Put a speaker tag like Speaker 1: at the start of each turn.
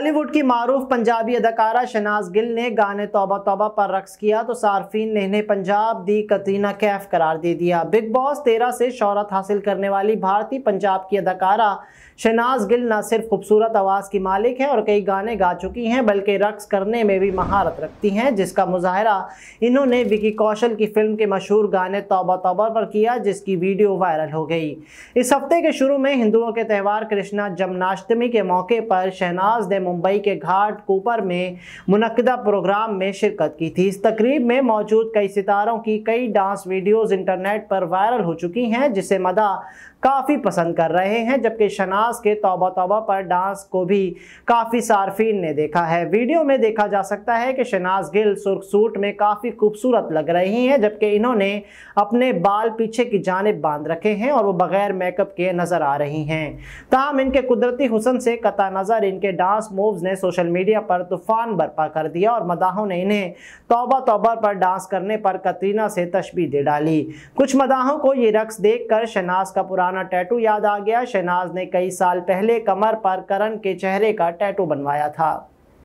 Speaker 1: बॉलीवुड की मारूफ पंजाबी अदाकारा शनाज गिल ने गाने तौबा तौबा पर रक्स किया तो सार्फिन ने इन्हें पंजाब दी कतरीना कैफ करार दे दिया बिग बॉस तेरह से शहरत हासिल करने वाली भारतीय पंजाब की अदाकारा शनाज गिल न सिर्फ खूबसूरत आवाज़ की मालिक है और कई गाने गा चुकी हैं बल्कि रक्स करने में भी महारत रखती हैं जिसका मुजाहरा इन्होंने विकी कौशल की फिल्म के मशहूर गाने तौबा तौबा पर किया जिसकी वीडियो वायरल हो गई इस हफ्ते के शुरू में हिंदुओं के त्यौहार कृष्णा जन्माष्टमी के मौके पर शहनाज ने मुंबई के घाट कोपर में मुनदा प्रोग्राम में शिरकत की थी इस तकरीब में मौजूद कई सितारों की कई डांस वीडियोज़ इंटरनेट पर वायरल हो चुकी हैं जिसे मदा काफ़ी पसंद कर रहे हैं जबकि शनाज के तौबा तौबा पर डांस को भी काफ़ी सार्फिन ने देखा है वीडियो में देखा जा सकता है कि शनाज गिल सुर्ख सूट में काफ़ी खूबसूरत लग रही हैं जबकि इन्होंने अपने बाल पीछे की जानब बांध रखे हैं और वो बगैर मेकअप के नज़र आ रही हैं तमाम इनके कुदरती हुसन से कता नज़र इनके डांस मूव्स ने सोशल मीडिया पर तूफान बर्पा कर दिया और मदाहों ने इन्हें तौबा तौबा पर डांस करने पर कतरीना से तशबी दे डाली कुछ मदाहों को ये रक्स देखकर शहनाज का पुराना टैटू याद आ गया शहनाज ने कई साल पहले कमर पर करण के चेहरे का टैटू बनवाया था